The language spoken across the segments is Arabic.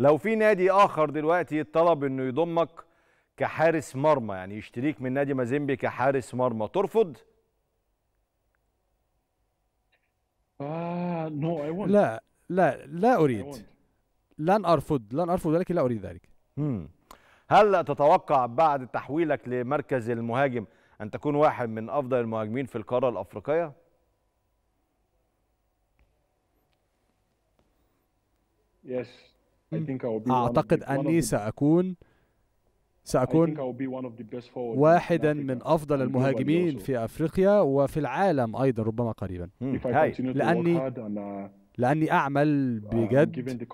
لو في نادي اخر دلوقتي طلب انه يضمك كحارس مرمى يعني يشتريك من نادي مازيمبي كحارس مرمى ترفض؟ آه، لا لا لا اريد لن ارفض لن ارفض ولكن لا اريد ذلك هل تتوقع بعد تحويلك لمركز المهاجم ان تكون واحد من افضل المهاجمين في القاره الافريقيه يس أمم، أعتقد أني سأكون سأكون واحدا من أفضل المهاجمين في أفريقيا وفي العالم أيضا ربما قريبا أمم، لأني uh, لأني أعمل بجد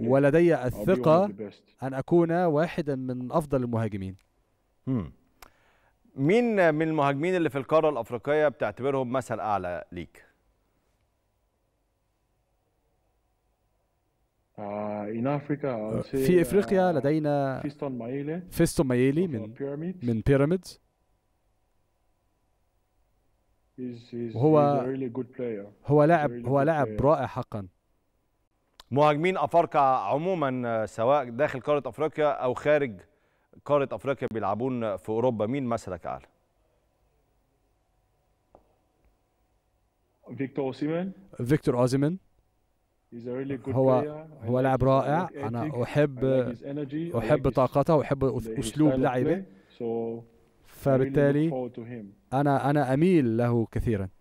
ولدي الثقة أن أكون واحدا من أفضل المهاجمين أمم. مين من المهاجمين اللي في القارة الأفريقية بتعتبرهم مثل أعلى ليك؟ آه، في uh, افريقيا لدينا فيستون مايلي من من بيراميدز وهو هو لاعب هو لاعب رائع حقا مهاجمين افارقه عموما آه، سواء داخل قاره افريقيا او خارج قاره افريقيا بيلعبون في اوروبا مين مثلك اعلى فيكتور اوزيمان فيكتور اوزيمان هو هو لاعب رائع انا احب احب طاقته واحب اسلوب لعبه فبالتالي انا انا اميل له كثيرا